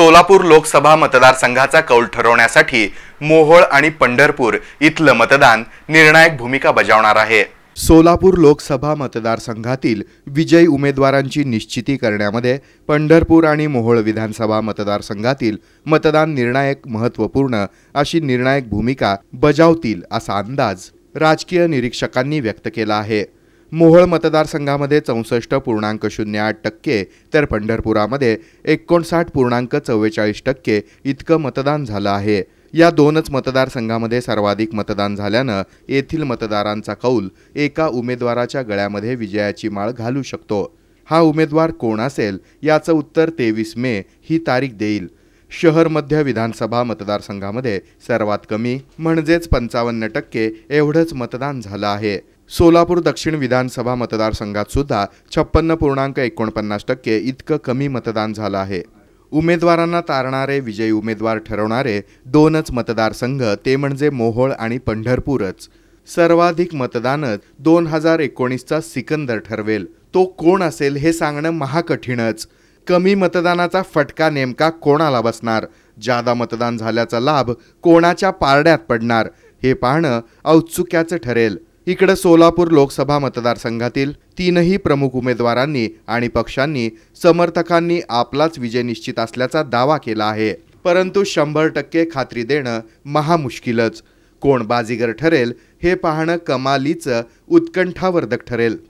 सोलापूर लोकसभा मतदारसंघाचा कौल ठरवण्यासाठी मोहोळ आणि पंढरपूर इथलं मतदान निर्णायक भूमिका बजावणार आहे सोलापूर लोकसभा मतदारसंघातील विजयी उमेदवारांची निश्चिती करण्यामध्ये पंढरपूर आणि मोहोळ विधानसभा मतदारसंघातील मतदान निर्णायक महत्त्वपूर्ण अशी निर्णायक भूमिका बजावतील असा अंदाज राजकीय निरीक्षकांनी व्यक्त केला आहे मोहोळ मतदारसंघामध्ये चौसष्ट पूर्णांक शून्य आठ टक्के तर पंढरपुरामध्ये एकोणसाठ पूर्णांक चव्वेचाळीस टक्के इतकं मतदान झालं आहे या दोनच मतदारसंघामध्ये सर्वाधिक मतदान झाल्यानं येथील मतदारांचा कौल एका उमेदवाराच्या गळ्यामध्ये विजयाची माळ घालू शकतो हा उमेदवार कोण असेल याचं उत्तर तेवीस मे ही तारीख देईल शहर मध्य विधानसभा मतदारसंघामध्ये सर्वात कमी म्हणजेच पंचावन्न टक्के एवढंच मतदान झालं आहे सोलापूर दक्षिण विधानसभा मतदारसंघात सुद्धा छप्पन्न पूर्णांक एकोणपन्नास टक्के इतकं कमी मतदान झालं आहे उमेदवारांना तारणारे विजयी उमेदवार ठरवणारे दोनच मतदारसंघ ते म्हणजे मोहोळ आणि पंढरपूरच सर्वाधिक मतदानच दोन हजार एकोणीसचा सिकंदर ठरवेल तो कोण असेल हे सांगणं महाकठीणच कमी मतदानाचा फटका नेमका कोणाला बसणार जादा मतदान झाल्याचा लाभ कोणाच्या पारड्यात पडणार हे पाहणं औत्सुक्याचं ठरेल इकडे सोलापूर लोकसभा मतदारसंघातील तीनही प्रमुख उमेदवारांनी आणि पक्षांनी समर्थकांनी आपलाच विजय निश्चित असल्याचा दावा केला आहे परंतु शंभर टक्के खात्री देणं महामुश्किलच कोण बाजीगर ठरेल हे पाहणं कमालीचं उत्कंठावर्धक ठरेल